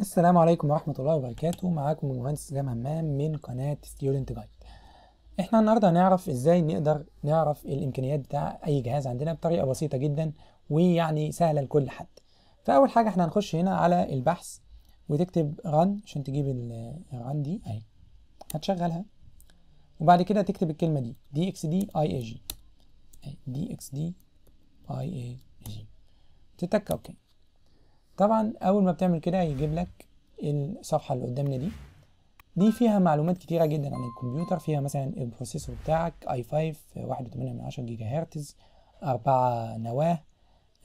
السلام عليكم ورحمة الله وبركاته معاكم المهندس جام همام من قناة ستيودنت جايد احنا النهاردة هنعرف ازاي نقدر نعرف الامكانيات بتاع اي جهاز عندنا بطريقة بسيطة جدا ويعني سهلة لكل حد فاول حاجة احنا هنخش هنا على البحث وتكتب ران عشان تجيب الران دي اهي هتشغلها وبعد كده تكتب الكلمة دي دي اكس دي اي اي جي دي اكس دي اي اي جي تتك اوكي طبعا اول ما بتعمل كده هيجيب لك الصفحه اللي قدامنا دي دي فيها معلومات كتيره جدا عن الكمبيوتر فيها مثلا البروسيسور بتاعك اي 5 1.8 جيجا هرتز أربعة نواه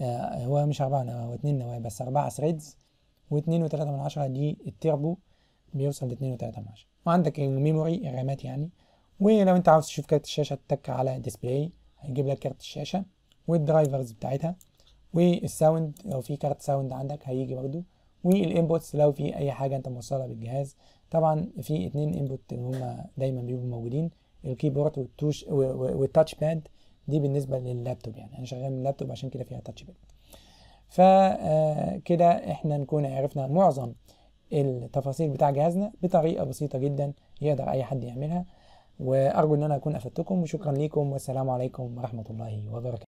آه هو مش أربعة نواه هو اتنين نواه بس أربعة ثريدز واتنين وتلاتة من عشرة دي التربو بيوصل لاتنين وتلاتة من عشرة وعندك الميموري الرامات يعني ولو انت عاوز تشوف كارت الشاشة تتك على ديسبلاي هيجيب لك كارت الشاشة والدرايفرز بتاعتها والساوند لو في كارت ساوند عندك هيجي برضو والانبوتس لو في اي حاجه انت موصلها بالجهاز طبعا في اتنين انبوت اللي هما دايما بيبقوا موجودين الكيبورد والتوش والتاتش باد دي بالنسبه لللابتوب يعني انا شغال من اللابتوب عشان كده فيها تاتش باد فكده احنا نكون عرفنا معظم التفاصيل بتاع جهازنا بطريقه بسيطه جدا يقدر اي حد يعملها وارجو ان انا اكون افدتكم وشكرا ليكم والسلام عليكم ورحمه الله وبركاته